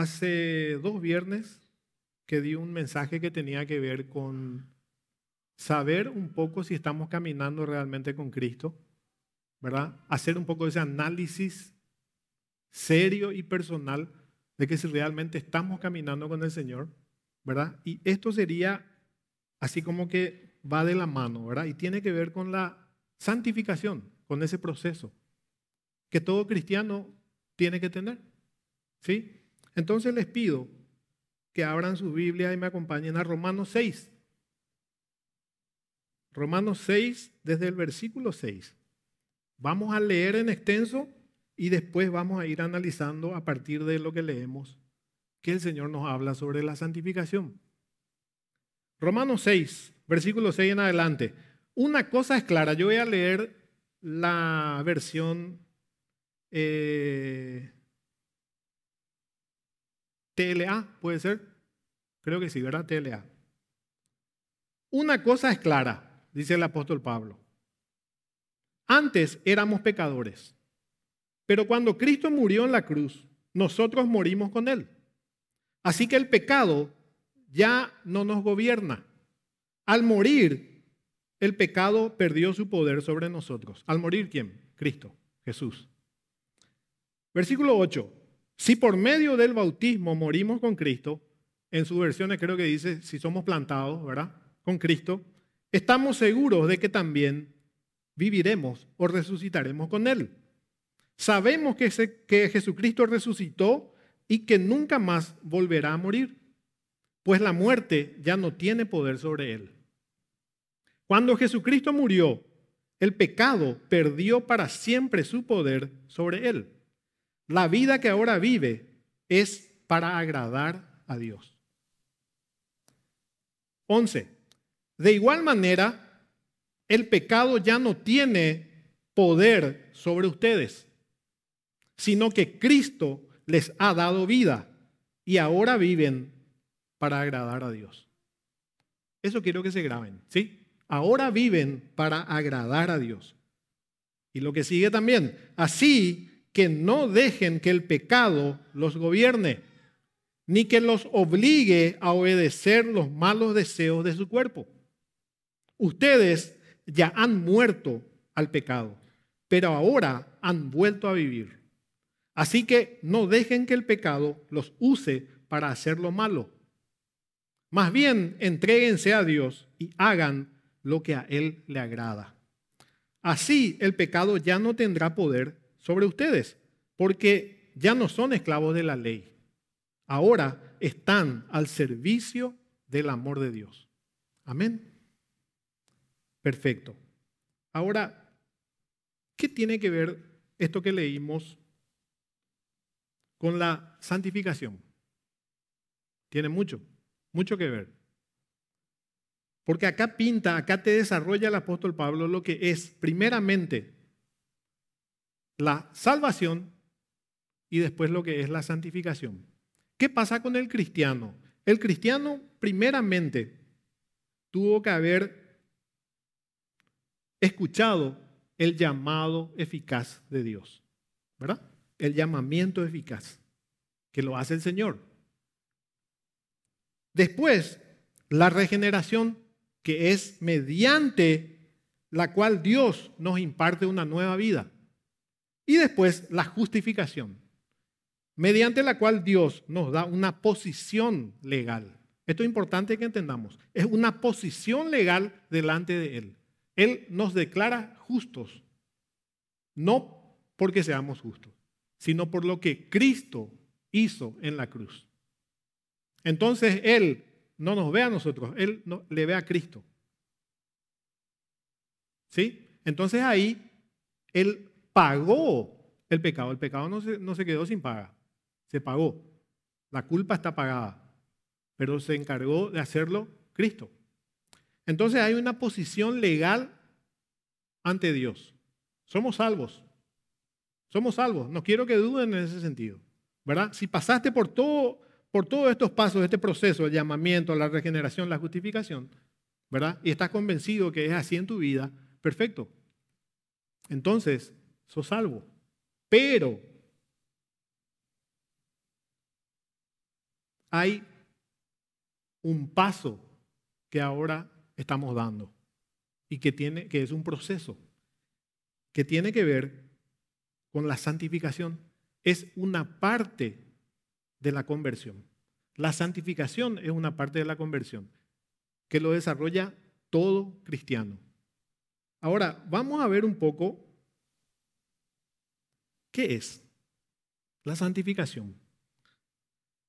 Hace dos viernes que di un mensaje que tenía que ver con saber un poco si estamos caminando realmente con Cristo, ¿verdad? Hacer un poco ese análisis serio y personal de que si realmente estamos caminando con el Señor, ¿verdad? Y esto sería así como que va de la mano, ¿verdad? Y tiene que ver con la santificación, con ese proceso que todo cristiano tiene que tener, ¿sí? Entonces les pido que abran su Biblia y me acompañen a Romanos 6. Romanos 6, desde el versículo 6. Vamos a leer en extenso y después vamos a ir analizando a partir de lo que leemos que el Señor nos habla sobre la santificación. Romanos 6, versículo 6 en adelante. Una cosa es clara, yo voy a leer la versión eh, TLA, puede ser. Creo que sí, ¿verdad? TLA. Una cosa es clara, dice el apóstol Pablo. Antes éramos pecadores, pero cuando Cristo murió en la cruz, nosotros morimos con Él. Así que el pecado ya no nos gobierna. Al morir, el pecado perdió su poder sobre nosotros. ¿Al morir quién? Cristo, Jesús. Versículo 8. Si por medio del bautismo morimos con Cristo, en sus versiones creo que dice, si somos plantados, ¿verdad? Con Cristo, estamos seguros de que también viviremos o resucitaremos con Él. Sabemos que, que Jesucristo resucitó y que nunca más volverá a morir, pues la muerte ya no tiene poder sobre Él. Cuando Jesucristo murió, el pecado perdió para siempre su poder sobre Él. La vida que ahora vive es para agradar a Dios. 11. De igual manera, el pecado ya no tiene poder sobre ustedes, sino que Cristo les ha dado vida y ahora viven para agradar a Dios. Eso quiero que se graben, ¿sí? Ahora viven para agradar a Dios. Y lo que sigue también, así que no dejen que el pecado los gobierne, ni que los obligue a obedecer los malos deseos de su cuerpo. Ustedes ya han muerto al pecado, pero ahora han vuelto a vivir. Así que no dejen que el pecado los use para hacer lo malo. Más bien, entréguense a Dios y hagan lo que a Él le agrada. Así el pecado ya no tendrá poder sobre ustedes, porque ya no son esclavos de la ley. Ahora están al servicio del amor de Dios. Amén. Perfecto. Ahora, ¿qué tiene que ver esto que leímos con la santificación? Tiene mucho, mucho que ver. Porque acá pinta, acá te desarrolla el apóstol Pablo lo que es primeramente la salvación y después lo que es la santificación. ¿Qué pasa con el cristiano? El cristiano primeramente tuvo que haber escuchado el llamado eficaz de Dios, ¿verdad? El llamamiento eficaz que lo hace el Señor. Después, la regeneración que es mediante la cual Dios nos imparte una nueva vida. Y después la justificación, mediante la cual Dios nos da una posición legal. Esto es importante que entendamos. Es una posición legal delante de Él. Él nos declara justos, no porque seamos justos, sino por lo que Cristo hizo en la cruz. Entonces Él no nos ve a nosotros, Él le ve a Cristo. ¿Sí? Entonces ahí Él pagó el pecado. El pecado no se, no se quedó sin paga, se pagó. La culpa está pagada, pero se encargó de hacerlo Cristo. Entonces hay una posición legal ante Dios. Somos salvos. Somos salvos. No quiero que duden en ese sentido. ¿Verdad? Si pasaste por todo por todos estos pasos, este proceso, el llamamiento, la regeneración, la justificación, ¿verdad? Y estás convencido que es así en tu vida, perfecto. Entonces, sos salvo. Pero hay un paso que ahora estamos dando y que, tiene, que es un proceso que tiene que ver con la santificación. Es una parte de la conversión. La santificación es una parte de la conversión que lo desarrolla todo cristiano. Ahora, vamos a ver un poco ¿Qué es? La santificación.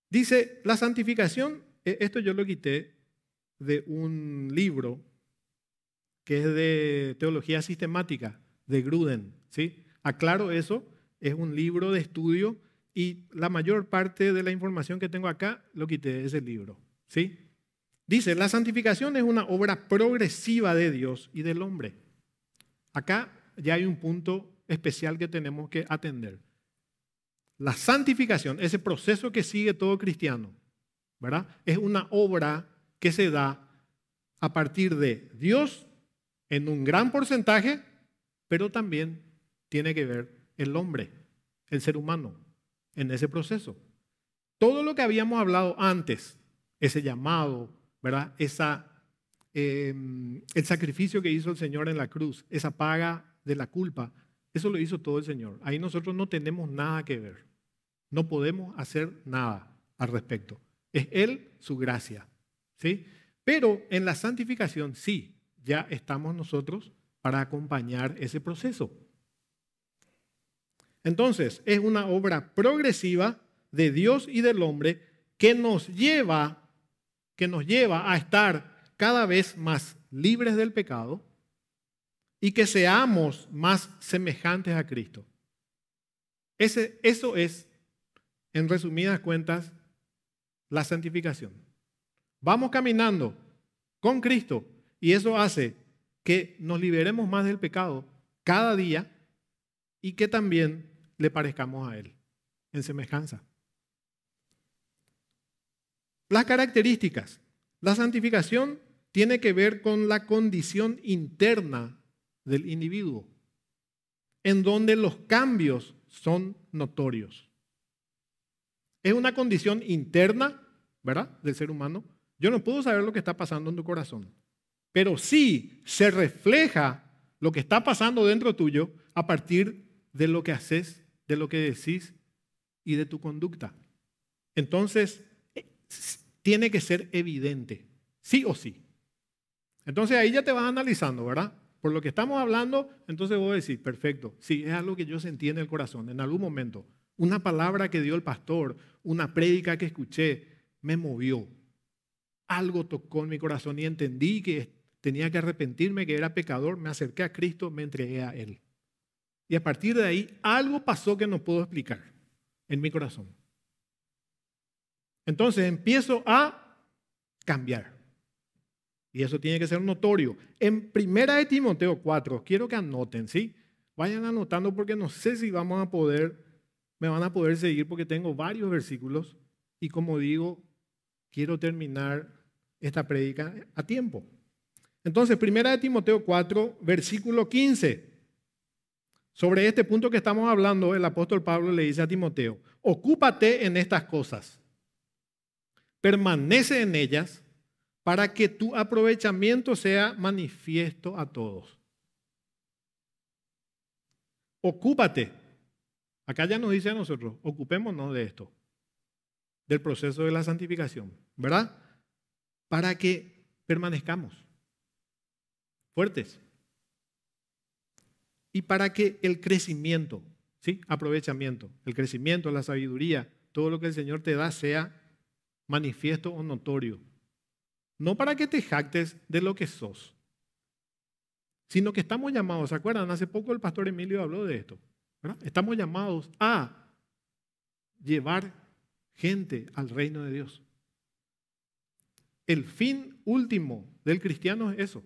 Dice, la santificación, e, esto yo lo quité de un libro que es de teología sistemática, de Gruden. ¿sí? Aclaro eso, es un libro de estudio y la mayor parte de la información que tengo acá lo quité de ese libro. ¿sí? Dice, la santificación es una obra progresiva de Dios y del hombre. Acá ya hay un punto especial que tenemos que atender. La santificación, ese proceso que sigue todo cristiano, ¿verdad? Es una obra que se da a partir de Dios en un gran porcentaje, pero también tiene que ver el hombre, el ser humano, en ese proceso. Todo lo que habíamos hablado antes, ese llamado, ¿verdad? Esa em, el sacrificio que hizo el Señor en la cruz, esa paga de la culpa, eso lo hizo todo el Señor. Ahí nosotros no tenemos nada que ver. No podemos hacer nada al respecto. Es Él su gracia. ¿sí? Pero en la santificación sí, ya estamos nosotros para acompañar ese proceso. Entonces, es una obra progresiva de Dios y del hombre que nos lleva, que nos lleva a estar cada vez más libres del pecado y que seamos más semejantes a Cristo. Ese, eso es, en resumidas cuentas, la santificación. Vamos caminando con Cristo y eso hace que nos liberemos más del pecado cada día y que también le parezcamos a Él en semejanza. Las características. La santificación tiene que ver con la condición interna del individuo, en donde los cambios son notorios. Es una condición interna, ¿verdad?, del ser humano. Yo no puedo saber lo que está pasando en tu corazón, pero sí se refleja lo que está pasando dentro tuyo a partir de lo que haces, de lo que decís y de tu conducta. Entonces, eh, tiene que ser evidente, sí o sí. Entonces ahí ya te vas analizando, ¿verdad? por lo que estamos hablando, entonces voy a decir, perfecto, sí, es algo que yo sentí en el corazón, en algún momento. Una palabra que dio el pastor, una prédica que escuché, me movió. Algo tocó en mi corazón y entendí que tenía que arrepentirme, que era pecador, me acerqué a Cristo, me entregué a Él. Y a partir de ahí, algo pasó que no puedo explicar en mi corazón. Entonces empiezo a cambiar. Y eso tiene que ser notorio. En primera de Timoteo 4, quiero que anoten, ¿sí? Vayan anotando porque no sé si vamos a poder, me van a poder seguir porque tengo varios versículos y como digo, quiero terminar esta prédica a tiempo. Entonces, primera de Timoteo 4, versículo 15. Sobre este punto que estamos hablando, el apóstol Pablo le dice a Timoteo, ocúpate en estas cosas, permanece en ellas para que tu aprovechamiento sea manifiesto a todos. Ocúpate. Acá ya nos dice a nosotros, ocupémonos de esto, del proceso de la santificación, ¿verdad? Para que permanezcamos fuertes y para que el crecimiento, ¿sí? Aprovechamiento, el crecimiento, la sabiduría, todo lo que el Señor te da sea manifiesto o notorio no para que te jactes de lo que sos, sino que estamos llamados, ¿se acuerdan? Hace poco el pastor Emilio habló de esto, Estamos llamados a llevar gente al reino de Dios. El fin último del cristiano es eso.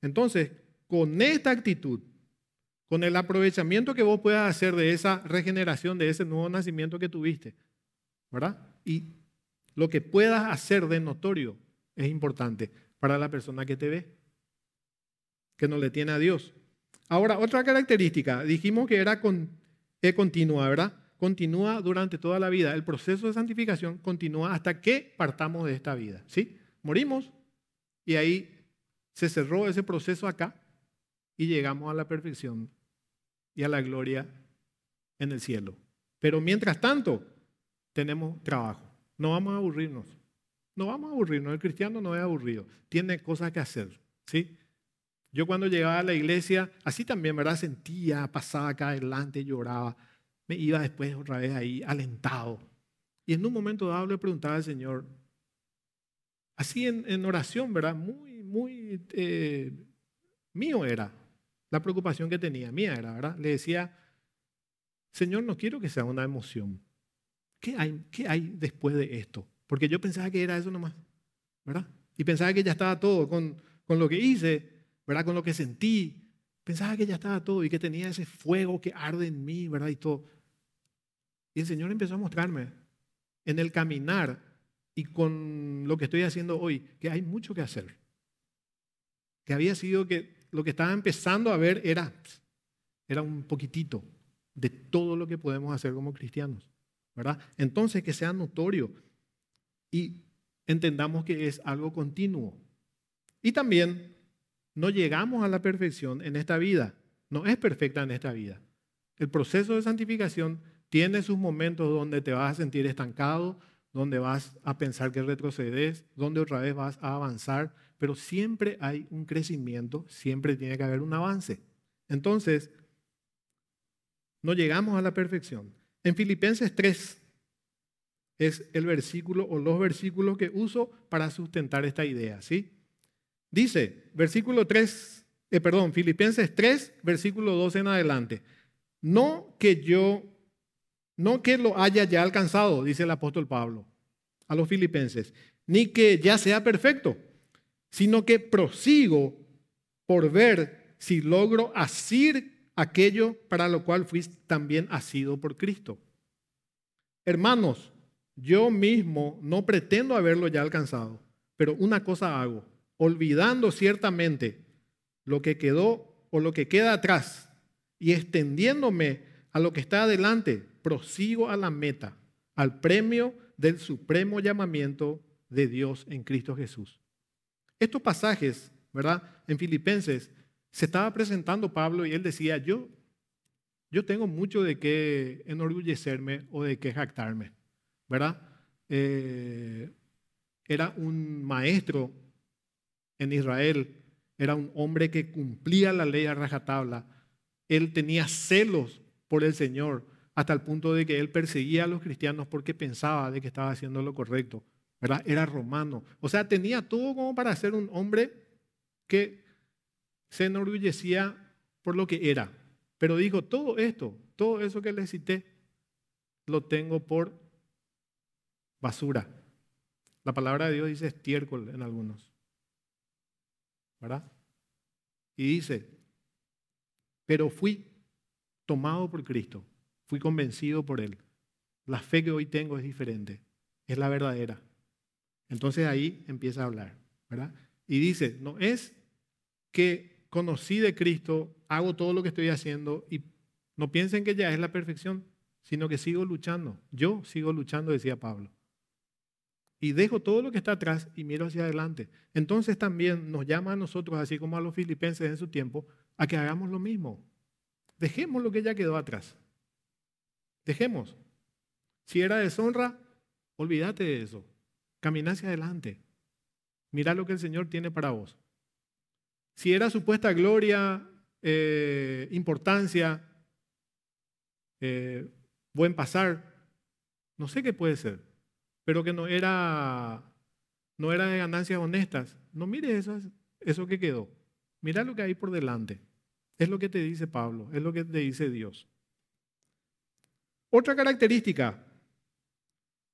Entonces, con esta actitud, con el aprovechamiento que vos puedas hacer de esa regeneración, de ese nuevo nacimiento que tuviste, ¿verdad? Y lo que puedas hacer de notorio es importante para la persona que te ve, que no le tiene a Dios. Ahora, otra característica, dijimos que era con, que continúa, ¿verdad? Continúa durante toda la vida. El proceso de santificación continúa hasta que partamos de esta vida, ¿sí? Morimos y ahí se cerró ese proceso acá y llegamos a la perfección y a la gloria en el cielo. Pero mientras tanto, tenemos trabajo. No vamos a aburrirnos. No vamos a aburrirnos. El cristiano no es aburrido. Tiene cosas que hacer. ¿sí? Yo cuando llegaba a la iglesia, así también, ¿verdad? Sentía, pasaba acá adelante, lloraba. Me iba después otra vez ahí, alentado. Y en un momento dado le preguntaba al Señor, así en, oración, ¿verdad? Muy, muy eh, mío era. La preocupación que tenía mía era, ¿verdad? Le decía, Señor, no quiero que sea una emoción. ¿qué hay, después de esto? Porque yo pensaba que era eso nomás, ¿verdad? Y pensaba que ya estaba todo con, con lo que hice, ¿verdad? Con lo que sentí. Pensaba que ya estaba todo y que tenía ese fuego que arde en mí, ¿verdad? Y todo. Y el Señor empezó a mostrarme en el caminar y con lo que estoy haciendo hoy, que hay mucho que hacer. Que había sido que lo que estaba empezando a ver era, era un poquitito de todo lo que podemos hacer como cristianos. Entonces, que sea notorio y entendamos que es algo continuo. Y también, no llegamos a la perfección en esta vida, no es perfecta en esta vida. El proceso de santificación tiene sus momentos donde te vas a sentir estancado, donde vas a pensar que retrocedes, donde otra vez vas a avanzar, pero siempre hay un crecimiento, siempre tiene que haber un avance. Entonces, no llegamos a la perfección, en Filipenses 3 es el versículo o los versículos que uso para sustentar esta idea, ¿sí? Dice, versículo 3, eh, perdón, Filipenses 3, versículo 12 en adelante. No que yo, no que lo haya ya alcanzado, dice el apóstol Pablo a los filipenses, ni que ya sea perfecto, sino que prosigo por ver si logro asir aquello para lo cual fuiste también asido por Cristo. Hermanos, yo mismo no pretendo haberlo ya alcanzado, pero una cosa hago, olvidando ciertamente lo que quedó o lo que queda atrás y extendiéndome a lo que está adelante, prosigo a la meta, al premio del supremo llamamiento de Dios en Cristo Jesús. Estos pasajes, ¿verdad? En Filipenses se estaba presentando Pablo y él decía, yo, yo tengo mucho de qué enorgullecerme o de qué jactarme, ¿verdad? Eh, era un maestro en Israel, era un hombre que cumplía la ley a rajatabla, él tenía celos por el Señor hasta el punto de que él perseguía a los cristianos porque pensaba de que estaba haciendo lo correcto, ¿verdad? Era romano, o sea, tenía todo como para ser un hombre que se enorgullecía por lo que era, pero dijo, todo esto, todo eso que le cité, lo tengo por basura. La palabra de Dios dice estiércol en algunos. ¿Verdad? Y dice, pero fui tomado por Cristo, fui convencido por Él. La fe que hoy tengo es diferente, es la verdadera. Entonces ahí empieza a hablar, ¿verdad? Y dice, no es que conocí de Cristo, hago todo lo que estoy haciendo y no piensen que ya es la perfección, sino que sigo luchando. Yo sigo luchando, decía Pablo. Y dejo todo lo que está atrás y miro hacia adelante. Entonces también nos llama a nosotros, así como a los filipenses en su tiempo, a que hagamos lo mismo. Dejemos lo que ya quedó atrás. Dejemos. Si era deshonra, olvídate de eso. Camina hacia adelante. Mira lo que el Señor tiene para vos si era supuesta gloria, eh, importancia, eh, buen pasar, no sé qué puede ser, pero que no era, no era de ganancias honestas. No mire eso que quedó. Mira lo que hay por delante. Es lo que te dice Pablo, es lo que te dice Dios. Otra característica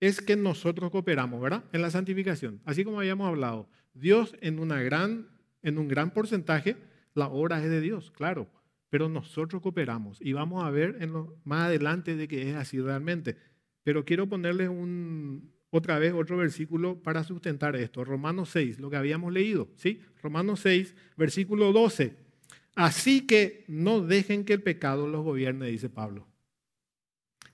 es que nosotros cooperamos, ¿verdad? En la santificación. Así como habíamos hablado, Dios en una gran en un gran porcentaje, la obra es de Dios, claro, pero nosotros cooperamos y vamos a ver en más adelante de que es así realmente. Pero quiero ponerles un, otra vez otro versículo para sustentar esto. Romanos 6, lo que habíamos leído, ¿sí? Romanos 6, versículo 12. Así que no dejen que el pecado los gobierne, dice Pablo.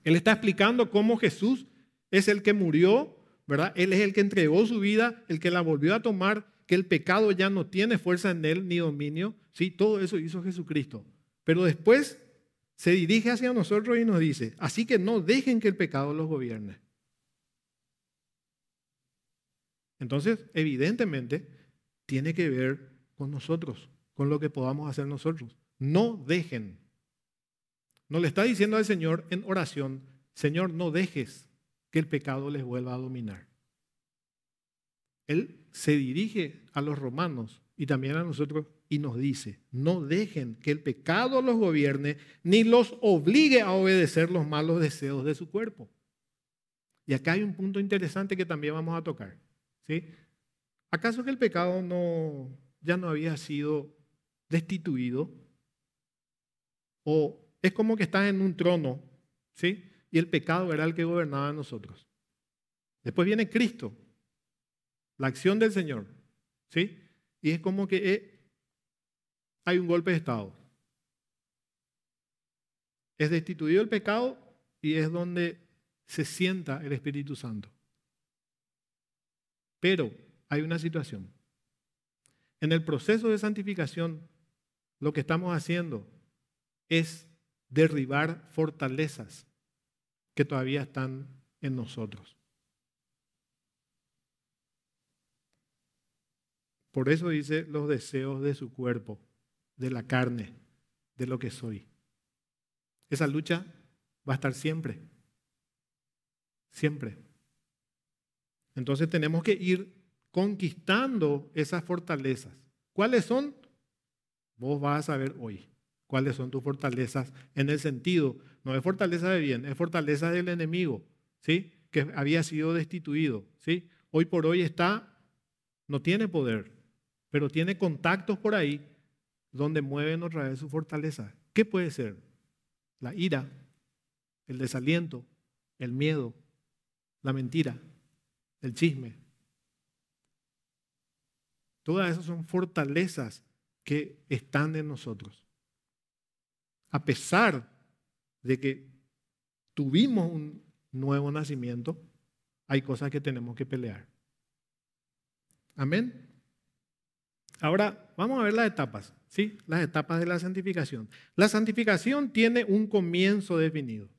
Él está explicando cómo Jesús es el que murió, ¿verdad? Él es el que entregó su vida, el que la volvió a tomar, que el pecado ya no tiene fuerza en él ni dominio. Sí, todo eso hizo Jesucristo. Pero después se dirige hacia nosotros y nos dice, así que no dejen que el pecado los gobierne. Entonces, evidentemente, tiene que ver con nosotros, con lo que podamos hacer nosotros. No dejen. No le está diciendo al Señor en oración, Señor, no dejes que el pecado les vuelva a dominar. Él se dirige a los romanos y también a nosotros y nos dice, no dejen que el pecado los gobierne ni los obligue a obedecer los malos deseos de su cuerpo. Y acá hay un punto interesante que también vamos a tocar. ¿sí? ¿Acaso que el pecado no, ya no había sido destituido? ¿O es como que estás en un trono ¿sí? y el pecado era el que gobernaba a nosotros? Después viene Cristo la acción del Señor. ¿Sí? Y es como que eh, hay un golpe de Estado. Es destituido el pecado y es donde se sienta el Espíritu Santo. Pero hay una situación. En el proceso de santificación, lo que estamos haciendo es derribar fortalezas que todavía están en nosotros. Por eso dice los deseos de su cuerpo, de la carne, de lo que soy. Esa lucha va a estar siempre. Siempre. Entonces tenemos que ir conquistando esas fortalezas. ¿Cuáles son? Vos vas a saber hoy cuáles son tus fortalezas en el sentido, no es fortaleza de bien, es fortaleza del enemigo, ¿sí? Que había sido destituido, ¿sí? Hoy por hoy está, no tiene poder, pero tiene contactos por ahí donde mueven otra vez su fortaleza. ¿Qué puede ser? La ira, el desaliento, el miedo, la mentira, el chisme. Todas esas son fortalezas que están en nosotros. A pesar de que tuvimos un nuevo nacimiento, hay cosas que tenemos que pelear. Amén. Ahora, vamos a ver las etapas, ¿sí? Las etapas de la santificación. La santificación tiene un comienzo definido,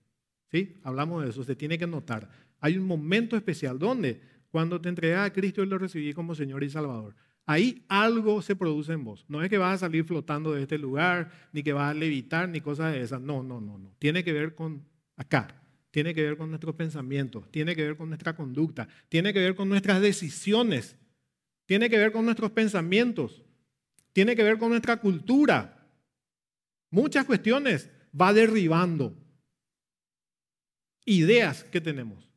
¿sí? Hablamos de eso, se tiene que notar. Hay un momento especial, donde, Cuando te entregas a Cristo y lo recibí como Señor y Salvador. Ahí algo se produce en vos. No es que vas a salir flotando de este lugar, ni que vas a levitar, ni cosas de esas. No, no, no, no. Tiene que ver con acá. Tiene que ver con nuestros pensamientos. Tiene que ver con nuestra conducta. Tiene que ver con nuestras decisiones tiene que ver con nuestros pensamientos, tiene que ver con nuestra cultura. Muchas cuestiones va derribando ideas que tenemos.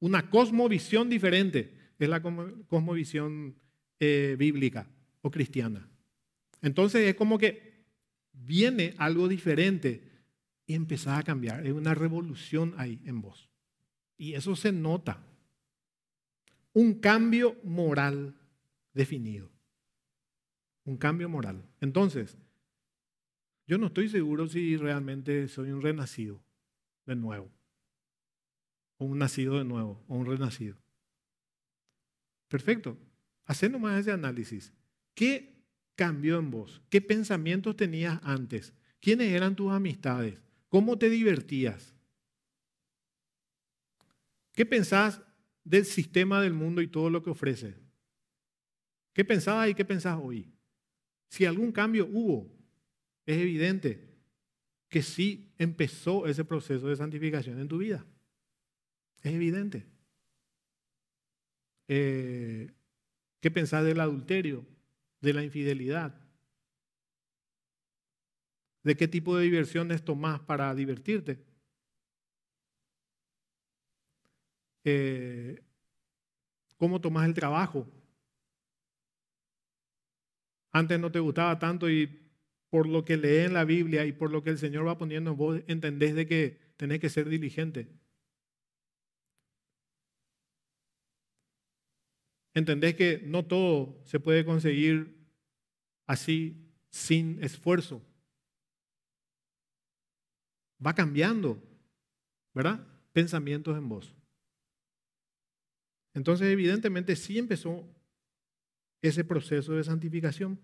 Una cosmovisión diferente es la cosmovisión eh, bíblica o cristiana. Entonces es como que viene algo diferente y empezás a cambiar. Es una revolución ahí en vos. Y eso se nota. Un cambio moral definido. Un cambio moral. Entonces, yo no estoy seguro si realmente soy un renacido de nuevo, o un nacido de nuevo, o un renacido. Perfecto. Haciendo más ese análisis. ¿Qué cambió en vos? ¿Qué pensamientos tenías antes? ¿Quiénes eran tus amistades? ¿Cómo te divertías? ¿Qué pensás del sistema del mundo y todo lo que ofrece? ¿Qué pensabas y qué pensás hoy? Si algún cambio hubo, es evidente que sí empezó ese proceso de santificación en tu vida. Es evidente. Eh, ¿Qué pensás del adulterio, de la infidelidad? ¿De qué tipo de diversiones tomás para divertirte? Eh, ¿Cómo tomás el trabajo? antes no te gustaba tanto y por lo que lees en la Biblia y por lo que el Señor va poniendo en vos, entendés de que tenés que ser diligente. Entendés que no todo se puede conseguir así, sin esfuerzo. Va cambiando, ¿verdad? Pensamientos en vos. Entonces, evidentemente, sí empezó ese proceso de santificación.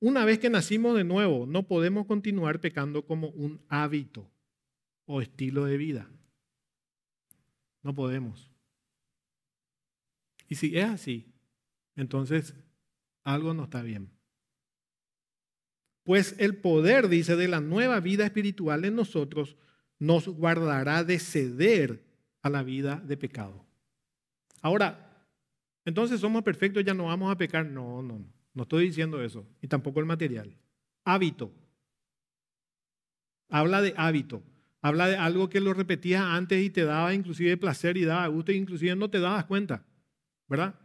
Una vez que nacimos de nuevo, no podemos continuar pecando como un hábito o estilo de vida. No podemos. Y si es así, entonces algo no está bien. Pues el poder, dice, de la nueva vida espiritual en nosotros nos guardará de ceder a la vida de pecado. Ahora, entonces somos perfectos, ya no vamos a pecar. No, no, no. No estoy diciendo eso. Y tampoco el material. Hábito. Habla de hábito. Habla de algo que lo repetías antes y te daba inclusive placer y daba gusto, e inclusive no te dabas cuenta. ¿Verdad?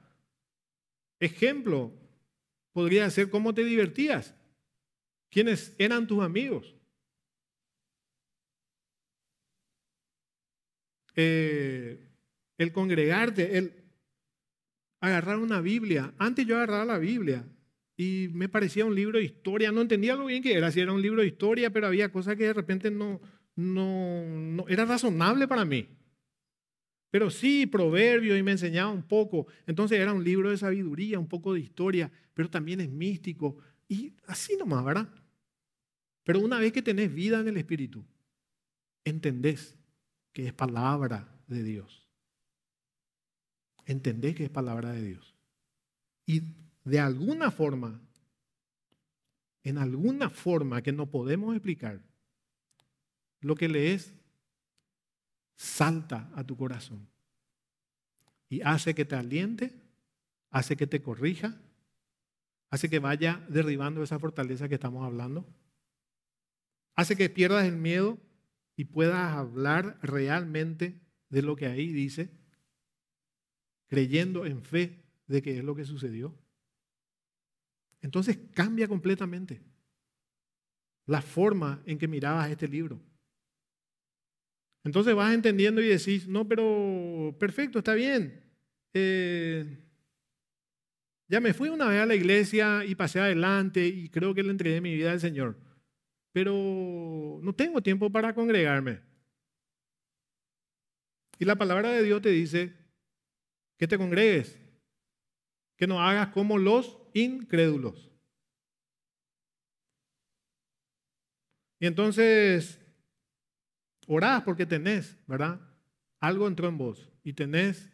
Ejemplo, podría ser cómo te divertías. ¿Quiénes eran tus amigos? Eh, el congregarte, el, agarrar una Biblia. Antes yo agarraba la Biblia y me parecía un libro de historia. No entendía lo bien que era, si era un libro de historia, pero había cosas que de repente no, no, era razonable para mí. Pero sí, proverbios y me enseñaba un poco. Entonces era un libro de sabiduría, un poco de historia, pero también es místico. Y así nomás, ¿verdad? Pero una vez que tenés vida en el Espíritu, entendés que es palabra de Dios entendés que es palabra de Dios. Y de alguna forma, en alguna forma que no podemos explicar, lo que lees salta a tu corazón y hace que te aliente, hace que te corrija, hace que vaya derribando esa fortaleza que estamos hablando, hace que pierdas el miedo y puedas hablar realmente de lo que ahí dice creyendo en fe de que es lo que sucedió. Entonces cambia completamente la forma en que mirabas este libro. Entonces vas entendiendo y decís, no, pero perfecto, está bien. Eh, ya me fui una vez a la iglesia y pasé adelante y creo que le entregué mi vida al Señor, pero no tengo tiempo para congregarme. Y la palabra de Dios te dice, que te congregues, que no hagas como los incrédulos. Y entonces, orás porque tenés, ¿verdad? Algo entró en vos y tenés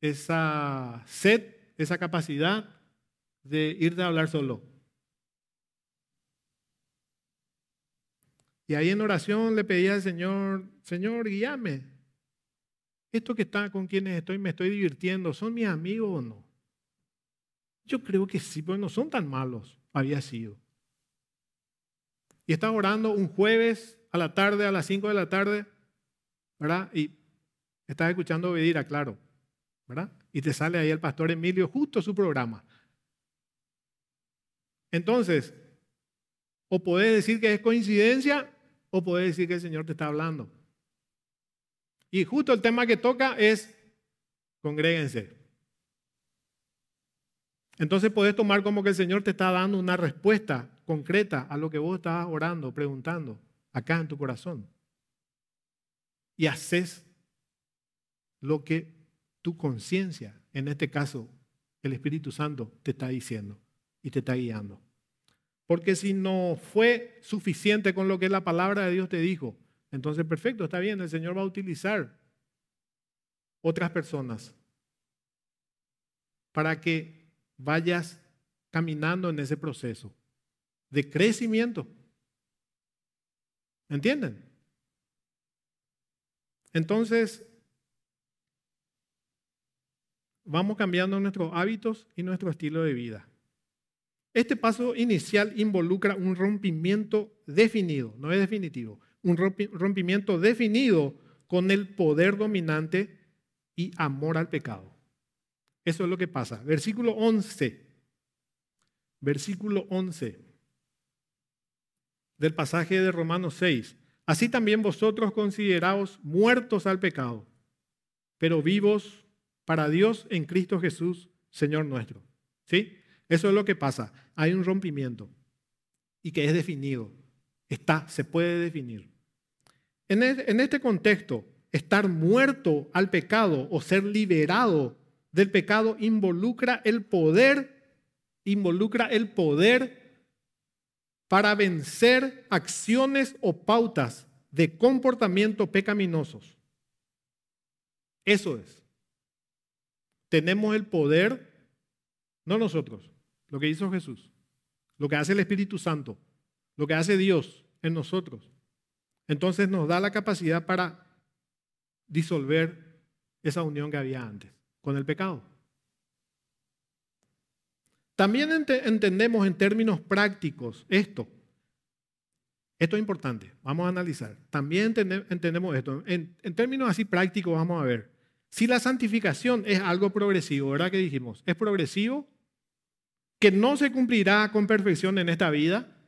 esa sed, esa capacidad de irte a hablar solo. Y ahí en oración le pedía al Señor, Señor, guíame, esto que está con quienes estoy, me estoy divirtiendo, ¿son mis amigos o no? Yo creo que sí, pues no son tan malos, había sido. Y estás orando un jueves a la tarde, a las 5 de la tarde, ¿verdad? Y estás escuchando a ah, claro, ¿verdad? Y te sale ahí el pastor Emilio, justo su programa. Entonces, o podés decir que es coincidencia, o podés decir que el Señor te está hablando. Y justo el tema que toca es congréguense. Entonces podés tomar como que el Señor te está dando una respuesta concreta a lo que vos estabas orando, preguntando, acá en tu corazón. Y haces lo que tu conciencia, en este caso el Espíritu Santo, te está diciendo y te está guiando. Porque si no fue suficiente con lo que la palabra de Dios te dijo, entonces, perfecto, está bien, el Señor va a utilizar otras personas para que vayas caminando en ese proceso de crecimiento. ¿Entienden? Entonces, vamos cambiando nuestros hábitos y nuestro estilo de vida. Este paso inicial involucra un rompimiento definido, no es definitivo, un rompimiento definido con el poder dominante y amor al pecado. Eso es lo que pasa. Versículo 11. Versículo 11 del pasaje de Romanos 6. Así también vosotros consideraos muertos al pecado, pero vivos para Dios en Cristo Jesús, Señor nuestro. ¿Sí? Eso es lo que pasa. Hay un rompimiento y que es definido está, se puede definir. En, este contexto, estar muerto al pecado o ser liberado del pecado involucra el poder, involucra el poder para vencer acciones o pautas de comportamiento pecaminosos. Eso es. Tenemos el poder, no nosotros, lo que hizo Jesús, lo que hace el Espíritu Santo, lo que hace Dios en nosotros. Entonces nos da la capacidad para disolver esa unión que había antes con el pecado. También entendemos en términos prácticos esto. Esto es importante, vamos a analizar. También entendemos esto. En, en términos así prácticos vamos a ver. Si la santificación es algo progresivo, ¿verdad que dijimos? Es progresivo, que no se cumplirá con perfección en esta vida,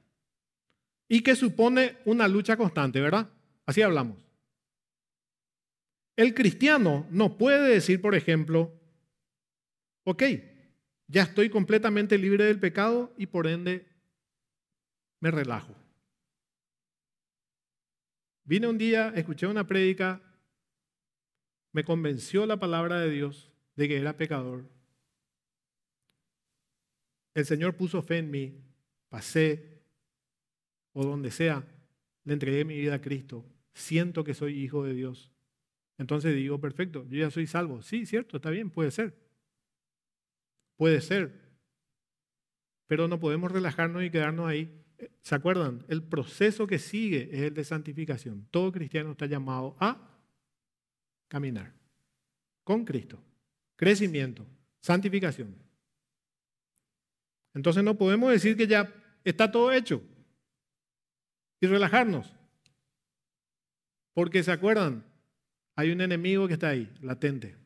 y que supone una lucha constante, ¿verdad? Así hablamos. El cristiano no puede decir, por ejemplo, ok, ya estoy completamente libre del pecado y por ende me relajo. Vine un día, escuché una prédica, me convenció la palabra de Dios de que era pecador. El Señor puso fe en mí, pasé o donde sea, le entregué mi vida a Cristo, siento que soy hijo de Dios. Entonces digo, perfecto, yo ya soy salvo. Sí, cierto, está bien, puede ser. Puede ser. Pero no podemos relajarnos y quedarnos ahí. Eh, ¿Se acuerdan? El proceso que sigue es el de santificación. Todo cristiano está llamado a caminar con Cristo. Crecimiento, santificación. Entonces no podemos decir que ya está todo hecho y relajarnos. Porque se acuerdan, hay un enemigo que está ahí, latente.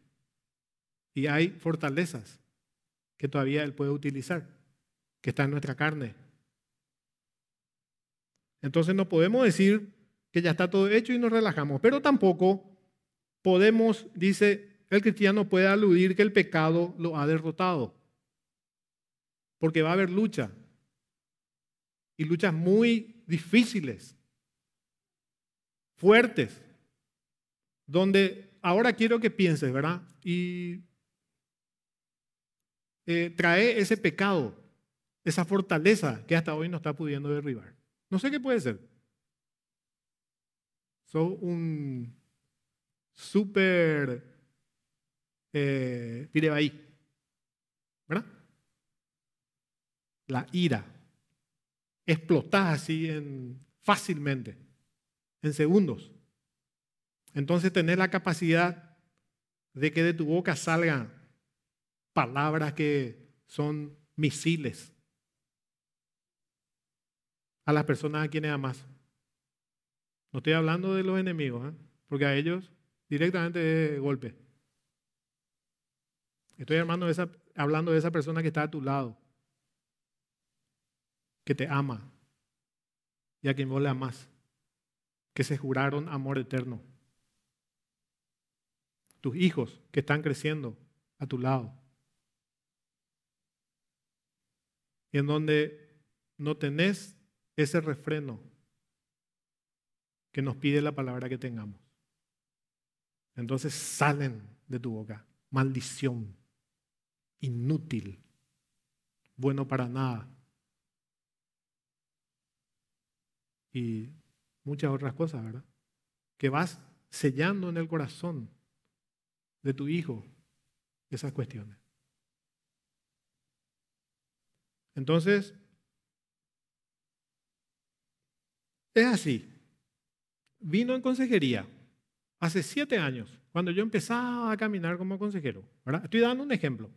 Y hay fortalezas que todavía él puede utilizar, que está en nuestra carne. Entonces no podemos decir que ya está todo hecho y nos relajamos, pero tampoco podemos, dice el cristiano, puede aludir que el pecado lo ha derrotado, porque va a haber lucha, y luchas muy difíciles, fuertes, donde ahora quiero que pienses, ¿verdad? Y eh, trae ese pecado, esa fortaleza que hasta hoy no está pudiendo derribar. No sé qué puede ser. Soy un súper eh, ahí, ¿verdad? La ira, explotás así fácilmente, en segundos. Entonces tener la capacidad de que de tu boca salgan palabras que son misiles a las personas a quienes amas. No estoy hablando de los enemigos, ¿eh? porque a ellos directamente es golpe. Estoy hablando de esa persona que está a tu lado que te ama y a quien vos le amás, que se juraron amor eterno. Tus hijos que están creciendo a tu lado. Y en donde no tenés ese refreno que nos pide la palabra que tengamos. Entonces salen de tu boca. Maldición. Inútil. Bueno para nada y muchas otras cosas, ¿verdad? Que vas sellando en el corazón de tu hijo esas cuestiones. Entonces, es así. Vino en consejería hace siete años, cuando yo empezaba a caminar como consejero. ¿verdad? Estoy dando un ejemplo.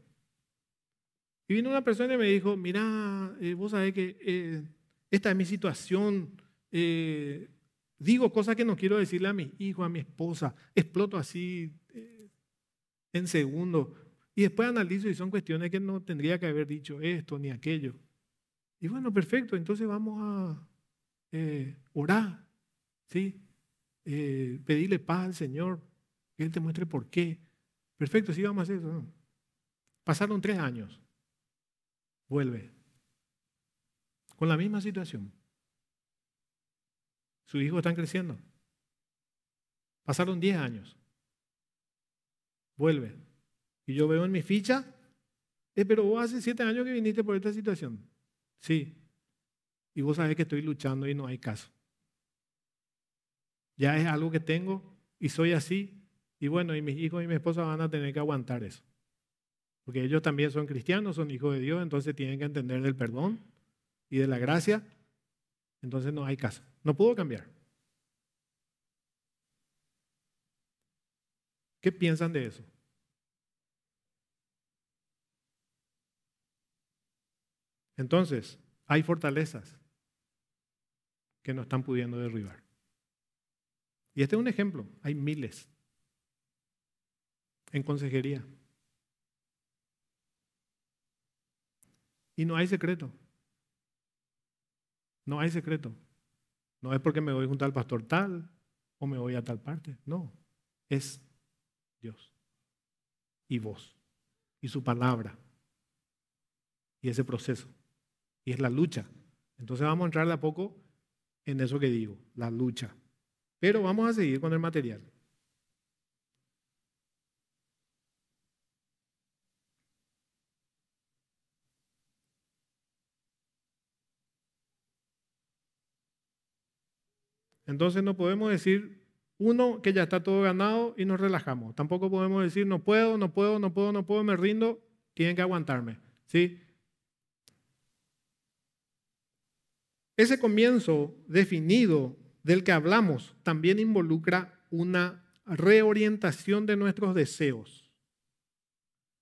Y vino una persona y me dijo, mira, eh, vos sabés que eh, esta es mi situación, eh, digo cosas que no quiero decirle a mis hijos, a mi esposa, exploto así eh, en segundo. Y después analizo y son cuestiones que no tendría que haber dicho esto ni aquello. Y bueno, perfecto, entonces vamos a eh, orar, ¿sí? pedirle paz al Señor, que Él te muestre por qué. Perfecto, sí, vamos a hacer eso. Pasaron tres años. Vuelve. Con la misma situación. Sus hijos están creciendo. Pasaron 10 años. Vuelve. Y yo veo en mi ficha, eh, pero vos hace 7 años que viniste por esta situación. Sí. Y vos sabés que estoy luchando y no hay caso. Ya es algo que tengo y soy así. Y bueno, y mis hijos y mi esposa van a tener que aguantar eso. Porque ellos también son cristianos, son hijos de Dios, entonces tienen que entender del perdón y de la gracia. Entonces no hay caso. No pudo cambiar. ¿Qué piensan de eso? Entonces, hay fortalezas que no están pudiendo derribar. Y este es un ejemplo, hay miles en consejería. Y no hay secreto. No hay secreto. No es porque me voy junto al pastor tal o me voy a tal parte. No, es Dios y vos y su palabra y ese proceso. Y es la lucha. Entonces vamos a entrar de a poco en eso que digo, la lucha. Pero vamos a seguir con el material. Entonces no podemos decir, uno, que ya está todo ganado y nos relajamos. Tampoco podemos decir, no puedo, no puedo, no puedo, no puedo, me rindo, tienen que aguantarme. ¿Sí? Ese comienzo definido del que hablamos también involucra una reorientación de nuestros deseos,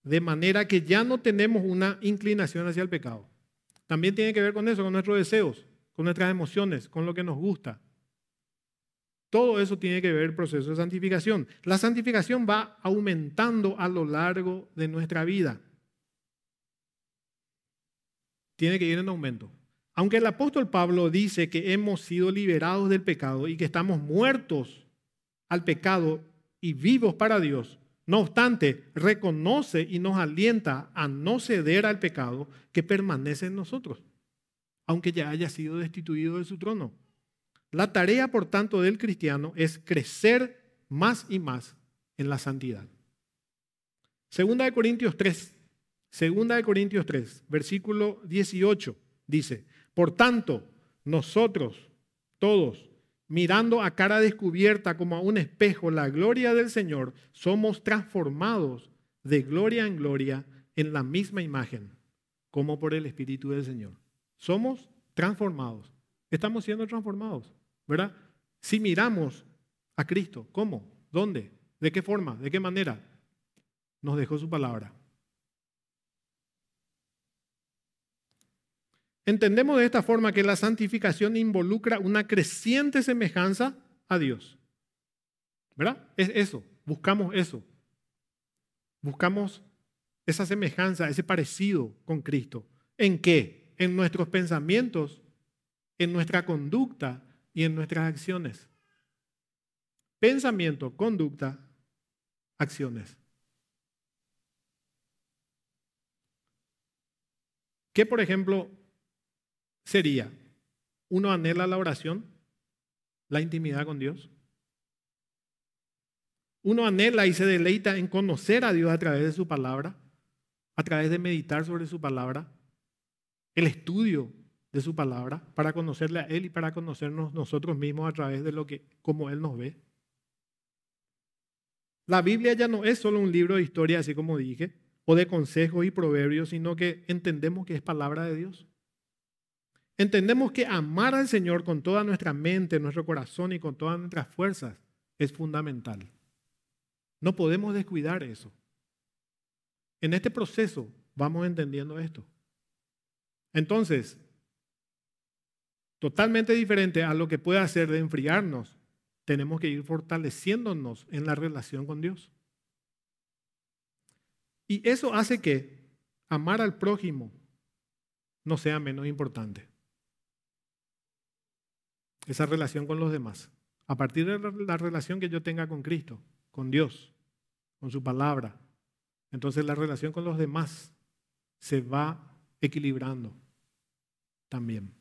de manera que ya no tenemos una inclinación hacia el pecado. También tiene que ver con eso, con nuestros deseos, con nuestras emociones, con lo que nos gusta. Todo eso tiene que ver el proceso de santificación. La santificación va aumentando a lo largo de nuestra vida. Tiene que ir en aumento. Aunque el apóstol Pablo dice que hemos sido liberados del pecado y que estamos muertos al pecado y vivos para Dios, no obstante, reconoce y nos alienta a no ceder al pecado que permanece en nosotros, aunque ya haya sido destituido de su trono. La tarea, por tanto, del cristiano es crecer más y más en la santidad. Segunda de Corintios 3, segunda de Corintios 3, versículo 18, dice, por tanto, nosotros todos, mirando a cara descubierta como a un espejo la gloria del Señor, somos transformados de gloria en gloria en la misma imagen, como por el Espíritu del Señor. Somos transformados. Estamos siendo transformados. ¿verdad? Si miramos a Cristo, ¿cómo? ¿Dónde? ¿De qué forma? ¿De qué manera? Nos dejó su palabra. Entendemos de esta forma que la santificación involucra una creciente semejanza a Dios. ¿Verdad? Es eso, buscamos eso. Buscamos esa semejanza, ese parecido con Cristo. ¿En qué? En nuestros pensamientos, en nuestra conducta, y en nuestras acciones. Pensamiento, conducta, acciones. ¿Qué, por ejemplo, sería? Uno anhela la oración, la intimidad con Dios. Uno anhela y se deleita en conocer a Dios a través de su palabra, a través de meditar sobre su palabra, el estudio de su palabra, para conocerle a Él y para conocernos nosotros mismos a través de lo que, como Él nos ve. La Biblia ya no es solo un libro de historia, así como dije, o de consejos y proverbios, sino que entendemos que es palabra de Dios. Entendemos que amar al Señor con toda nuestra mente, nuestro corazón y con todas nuestras fuerzas es fundamental. No podemos descuidar eso. En este proceso vamos entendiendo esto. Entonces, totalmente diferente a lo que puede hacer de enfriarnos. Tenemos que ir fortaleciéndonos en la relación con Dios. Y eso hace que amar al prójimo no sea menos importante. Esa relación con los demás. A partir de la relación que yo tenga con Cristo, con Dios, con su palabra, entonces la relación con los demás se va equilibrando también.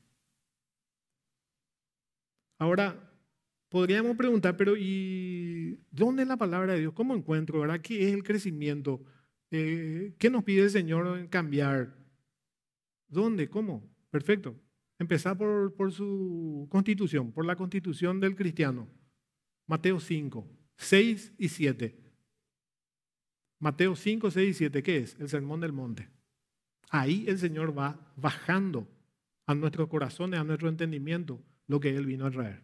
Ahora, podríamos preguntar, pero ¿y dónde es la palabra de Dios? ¿Cómo encuentro? ahora? ¿Qué es el crecimiento? Eh, ¿Qué nos pide el Señor en cambiar? ¿Dónde? ¿Cómo? Perfecto. Empezar por, por su constitución, por la constitución del cristiano. Mateo 5, 6 y 7. Mateo 5, 6 y 7, ¿qué es? El sermón del monte. Ahí el Señor va bajando a nuestros corazones, a nuestro entendimiento lo que Él vino a traer.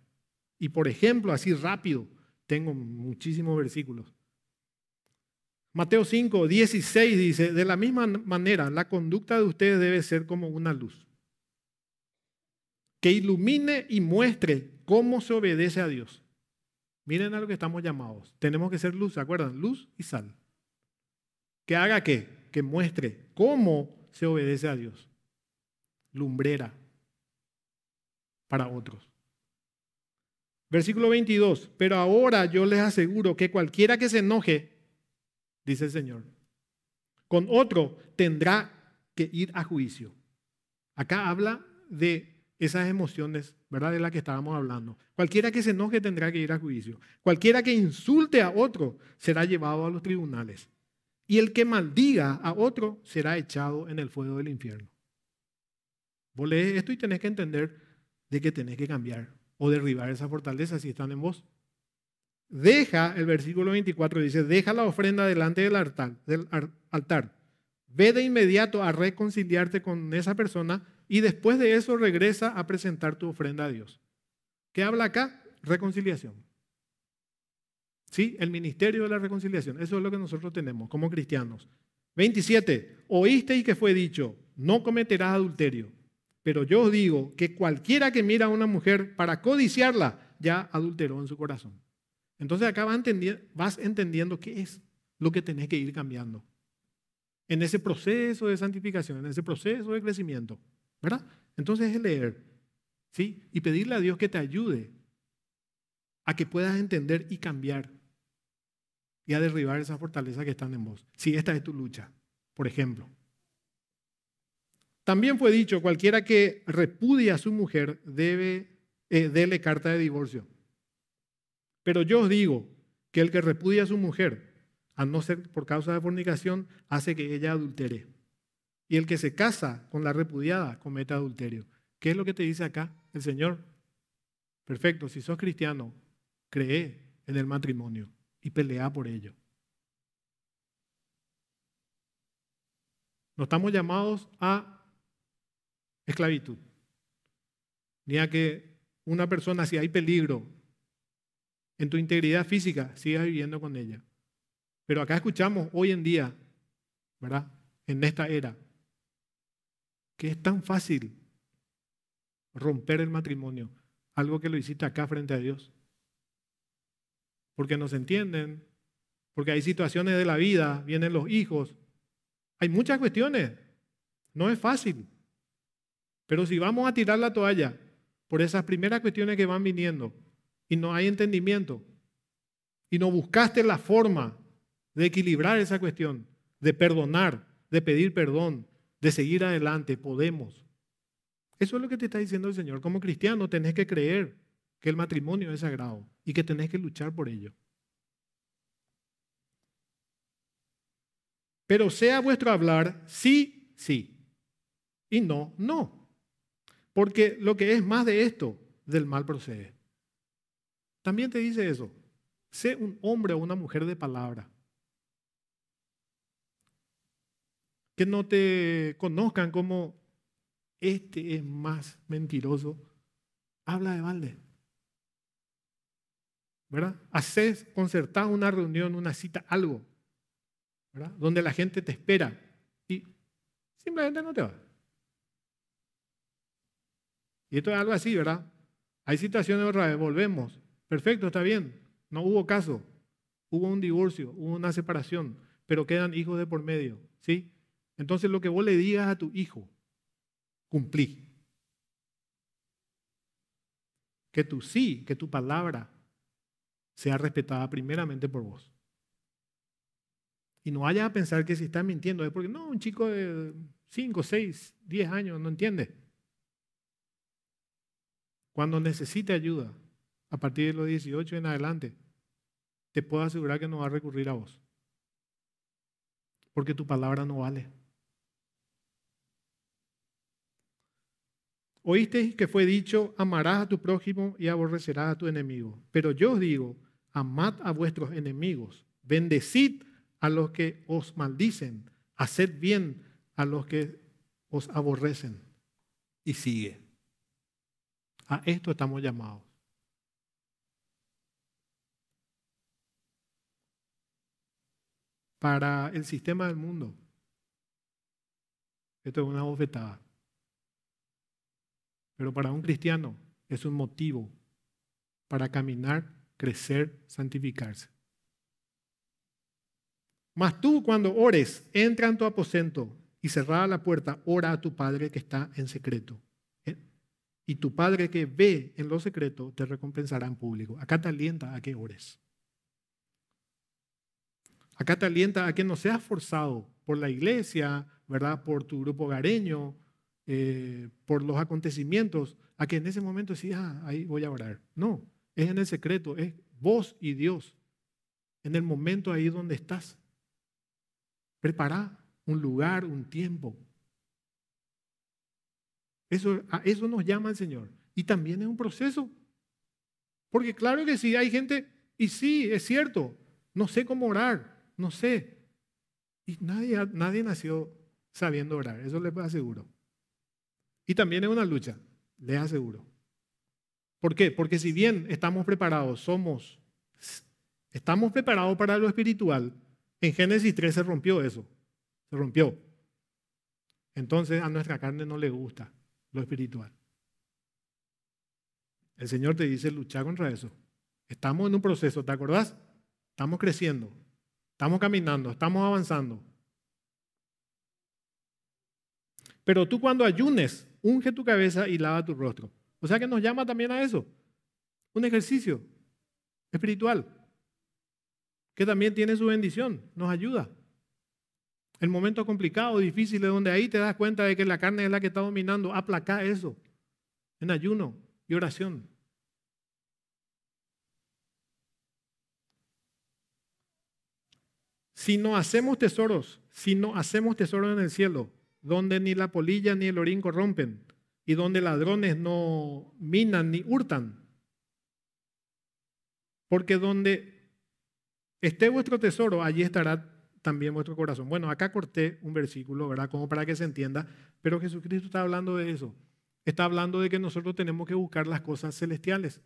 Y por ejemplo, así rápido, tengo muchísimos versículos. Mateo 5, 16 dice, de la misma manera, la conducta de ustedes debe ser como una luz, que ilumine y muestre cómo se obedece a Dios. Miren a lo que estamos llamados. Tenemos que ser luz, ¿se acuerdan? Luz y sal. ¿Que haga qué? Que muestre cómo se obedece a Dios. Lumbrera, para otros. Versículo 22, pero ahora yo les aseguro que cualquiera que se enoje, dice el Señor, con otro tendrá que ir a juicio. Acá habla de esas emociones, ¿verdad? De las que estábamos hablando. Cualquiera que se enoje tendrá que ir a juicio. Cualquiera que insulte a otro será llevado a los tribunales. Y el que maldiga a otro será echado en el fuego del infierno. Vos lees esto y tenés que entender de que tenés que cambiar o derribar esa fortaleza si están en vos. Deja, el versículo 24 dice, deja la ofrenda delante del altar, del altar. Ve de inmediato a reconciliarte con esa persona y después de eso regresa a presentar tu ofrenda a Dios. ¿Qué habla acá? Reconciliación. Sí, el ministerio de la reconciliación. Eso es lo que nosotros tenemos como cristianos. 27. y que fue dicho, no cometerás adulterio. Pero yo os digo que cualquiera que mira a una mujer para codiciarla ya adulteró en su corazón. Entonces acá vas entendiendo, vas entendiendo qué es lo que tenés que ir cambiando en ese proceso de santificación, en ese proceso de crecimiento, ¿verdad? Entonces es leer, ¿sí? Y pedirle a Dios que te ayude a que puedas entender y cambiar y a derribar esa fortaleza que están en vos. Si esta es tu lucha, por ejemplo. También fue dicho, cualquiera que repudia a su mujer debe eh, carta de divorcio. Pero yo os digo que el que repudia a su mujer, a no ser por causa de fornicación, hace que ella adultere. Y el que se casa con la repudiada comete adulterio. ¿Qué es lo que te dice acá el Señor? Perfecto, si sos cristiano, cree en el matrimonio y pelea por ello. No estamos llamados a esclavitud, ni a que una persona, si hay peligro en tu integridad física, sigas viviendo con ella. Pero acá escuchamos hoy en día, ¿verdad? En esta era, que es tan fácil romper el matrimonio, algo que lo hiciste acá frente a Dios. Porque nos entienden, porque hay situaciones de la vida, vienen los hijos, hay muchas cuestiones, no es fácil. Pero si vamos a tirar la toalla por esas primeras cuestiones que van viniendo y no hay entendimiento y no buscaste la forma de equilibrar esa cuestión, de perdonar, de pedir perdón, de seguir adelante, podemos. Eso es lo que te está diciendo el Señor. Como cristiano tenés que creer que el matrimonio es sagrado y que tenés que luchar por ello. Pero sea vuestro hablar sí, sí, y no, no porque lo que es más de esto, del mal procede. También te dice eso. Sé un hombre o una mujer de palabra. Que no te conozcan como este es más mentiroso. Habla de balde. ¿Verdad? Haces, concertar una reunión, una cita, algo. Donde la gente te espera y simplemente no te va. Y esto es algo así, ¿verdad? Hay situaciones otra vez, volvemos. Perfecto, está bien. No hubo caso. Hubo un divorcio, hubo una separación, pero quedan hijos de por medio, ¿sí? Entonces lo que vos le digas a tu hijo, cumplí. Que tu sí, que tu palabra sea respetada primeramente por vos. Y no vayas a pensar que si estás mintiendo es porque no, un chico de 5, 6, 10 años no entiende. Cuando necesite ayuda, a partir de los 18 en adelante, te puedo asegurar que no va a recurrir a vos. Porque tu palabra no vale. Oísteis que fue dicho, amarás a tu prójimo y aborrecerás a tu enemigo. Pero yo os digo, amad a vuestros enemigos, bendecid a los que os maldicen, haced bien a los que os aborrecen. Y sigue. A esto estamos llamados. Para el sistema del mundo. Esto es una bofetada. Pero para un cristiano es un motivo para caminar, crecer, santificarse. Mas tú cuando ores, entra en tu aposento y cerrada la puerta, ora a tu Padre que está en secreto y tu Padre que ve en lo secreto te recompensará en público. Acá te alienta a que ores. Acá te alienta a que no seas forzado por la iglesia, ¿verdad? Por tu grupo hogareño, eh, por los acontecimientos, a que en ese momento sí, ah, ahí voy a orar. No, es en el secreto, es vos y Dios, en el momento ahí donde estás. Prepara un lugar, un tiempo, eso, ah, eso nos llama el Señor. Y también es un proceso. Porque claro que sí, hay gente, y sí, es cierto, no sé cómo orar, no sé. Y nadie, nadie nació sabiendo orar, eso les aseguro. Y también es una lucha, les aseguro. ¿Por qué? Porque si bien estamos preparados, somos, estamos preparados para lo espiritual, en Génesis 3 se rompió eso, se rompió. Entonces a nuestra carne no le gusta lo espiritual. El Señor te dice, lucha contra eso. Estamos en un proceso, ¿te acordás? Estamos creciendo, estamos caminando, estamos avanzando. Pero tú cuando ayunes, unge tu cabeza y lava tu rostro. O sea que nos llama también a eso. Un ejercicio espiritual que también tiene su bendición, nos ayuda. El momento complicado, difícil, es donde ahí te das cuenta de que la carne es la que está dominando, aplaca eso en ayuno y oración. Si no hacemos tesoros, si no hacemos tesoros en el cielo, donde ni la polilla ni el orín corrompen, y donde ladrones no minan ni hurtan. Porque donde esté vuestro tesoro, allí estará también vuestro corazón. Bueno, acá corté un versículo, ¿verdad? Como para que se entienda, pero Jesucristo está hablando de eso. Está hablando de que nosotros tenemos que buscar las cosas celestiales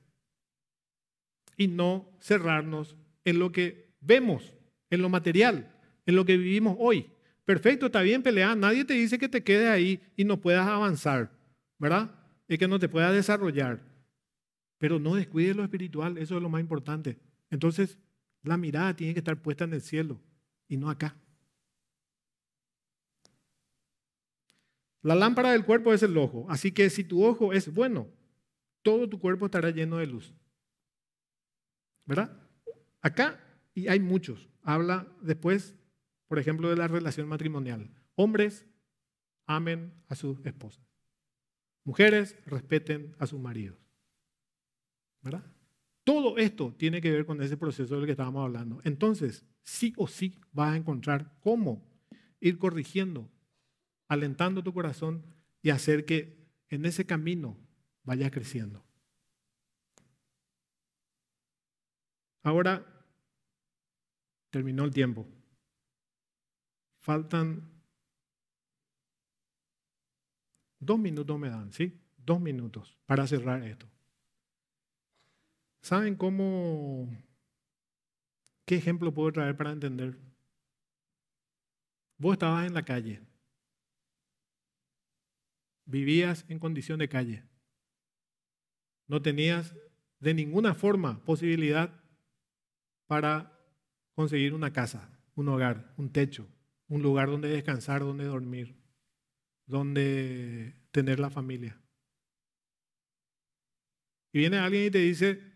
y no cerrarnos en lo que vemos, en lo material, en lo que vivimos hoy. Perfecto, está bien pelear, nadie te dice que te quedes ahí y no puedas avanzar, ¿verdad? Y que no te puedas desarrollar. Pero no descuides lo espiritual, eso es lo más importante. Entonces, la mirada tiene que estar puesta en el cielo y no acá. La lámpara del cuerpo es el ojo, así que si tu ojo es bueno, todo tu cuerpo estará lleno de luz. ¿Verdad? Acá, y hay muchos, habla después, por ejemplo, de la relación matrimonial. Hombres, amen a sus esposas. Mujeres, respeten a sus maridos. ¿Verdad? Todo esto tiene que ver con ese proceso del que estábamos hablando. Entonces, sí o sí vas a encontrar cómo ir corrigiendo, alentando tu corazón y hacer que en ese camino vaya creciendo. Ahora terminó el tiempo. Faltan dos minutos me dan, ¿sí? Dos minutos para cerrar esto. ¿Saben cómo ¿Qué ejemplo puedo traer para entender? Vos estabas en la calle. Vivías en condición de calle. No tenías de ninguna forma posibilidad para conseguir una casa, un hogar, un techo, un lugar donde descansar, donde dormir, donde tener la familia. Y viene alguien y te dice,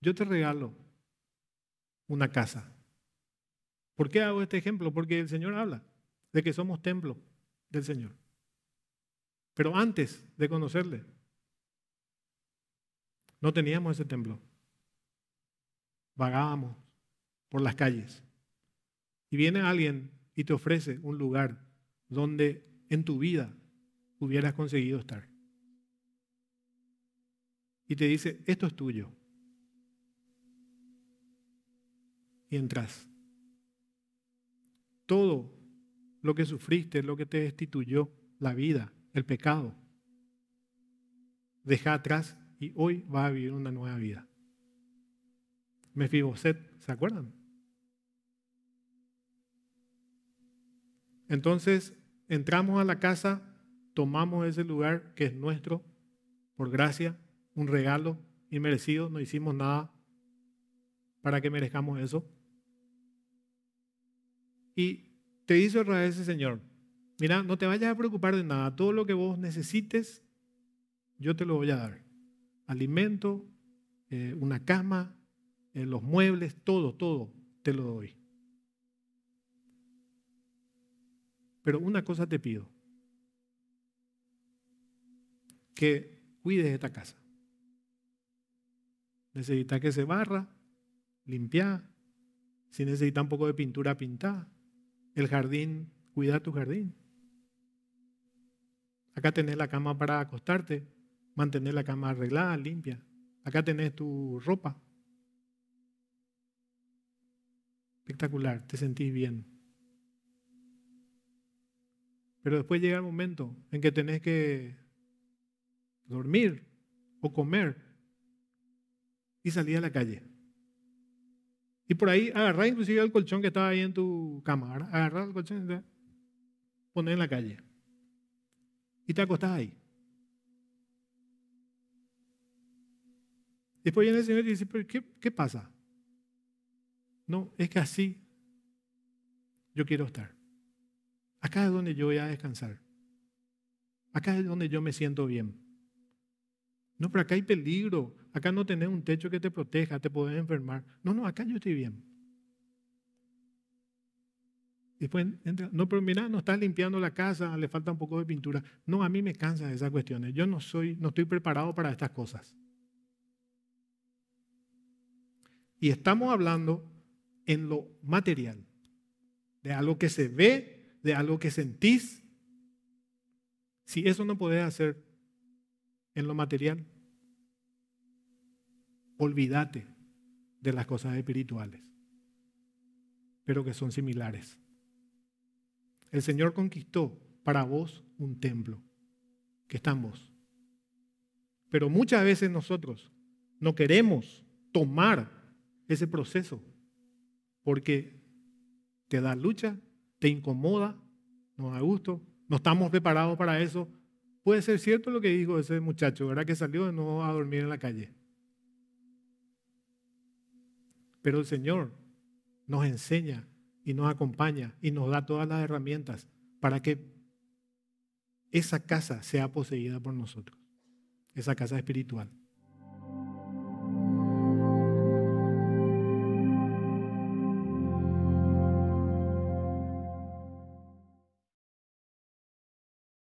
yo te regalo una casa. ¿Por qué hago este ejemplo? Porque el Señor habla de que somos templo del Señor. Pero antes de conocerle, no teníamos ese templo. Vagábamos por las calles. Y viene alguien y te ofrece un lugar donde en tu vida hubieras conseguido estar. Y te dice, esto es tuyo. y entras. Todo lo que sufriste, lo que te destituyó, la vida, el pecado, deja atrás y hoy va a vivir una nueva vida. Mefiboset, ¿se acuerdan? Entonces entramos a la casa, tomamos ese lugar que es nuestro, por gracia, un regalo inmerecido, no hicimos nada para que merezcamos eso. Y te dice otra vez ese Señor, mira, no te vayas a preocupar de nada, todo lo que vos necesites, yo te lo voy a dar. Alimento, eh, una cama, eh, los muebles, todo, todo, te lo doy. Pero una cosa te pido, que cuides esta casa. Necesitas que se barra, limpia. Si necesitas un poco de pintura, pintá el jardín, cuida tu jardín. Acá tenés la cama para acostarte, mantener la cama arreglada, limpia. Acá tenés tu ropa. Espectacular, te sentís bien. Pero después llega el momento en que tenés que dormir o comer y salir a la calle. Y por ahí agarra inclusive el colchón que estaba ahí en tu cama, Agarra el colchón y poner en la calle. Y te acostás ahí. Después viene el Señor y dice, ¿pero qué, qué pasa? No, es que así yo quiero estar. Acá es donde yo voy a descansar. Acá es donde yo me siento bien. No, pero acá hay peligro. Acá no tenés un techo que te proteja, te podés enfermar. No, no, acá yo estoy bien. Después entra, no, pero mira, no estás limpiando la casa, le falta un poco de pintura. No, a mí me cansan esas cuestiones. Yo no soy, no estoy preparado para estas cosas. Y estamos hablando en lo material, de algo que se ve, de algo que sentís. Si eso no podés hacer, en lo material. Olvídate de las cosas espirituales, pero que son similares. El Señor conquistó para vos un templo que está en vos. Pero muchas veces nosotros no queremos tomar ese proceso porque te da lucha, te incomoda, no da gusto, no estamos preparados para eso, Puede ser cierto lo que dijo ese muchacho, ¿verdad? Que salió de nuevo a dormir en la calle. Pero el Señor nos enseña y nos acompaña y nos da todas las herramientas para que esa casa sea poseída por nosotros, esa casa espiritual.